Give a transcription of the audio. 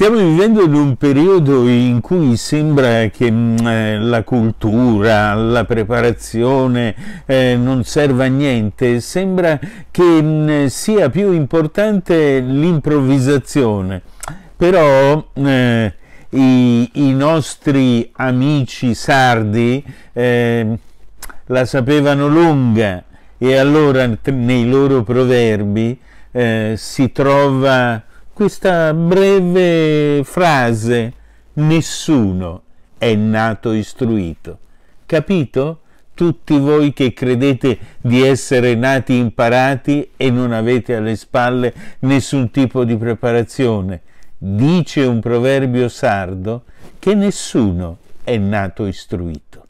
Stiamo vivendo in un periodo in cui sembra che mh, mm, eh, la cultura, la preparazione eh, non serva a niente, sembra che mh, mm, sia più importante l'improvvisazione. Però eh, i, i, nostri amici sardi eh, la sapevano lunga e allora nei loro proverbi eh, si trova questa breve frase, nessuno è nato istruito. Capito? Tutti voi che credete di essere nati imparati e non avete alle spalle nessun tipo di preparazione. Dice un proverbio sardo che nessuno è nato istruito.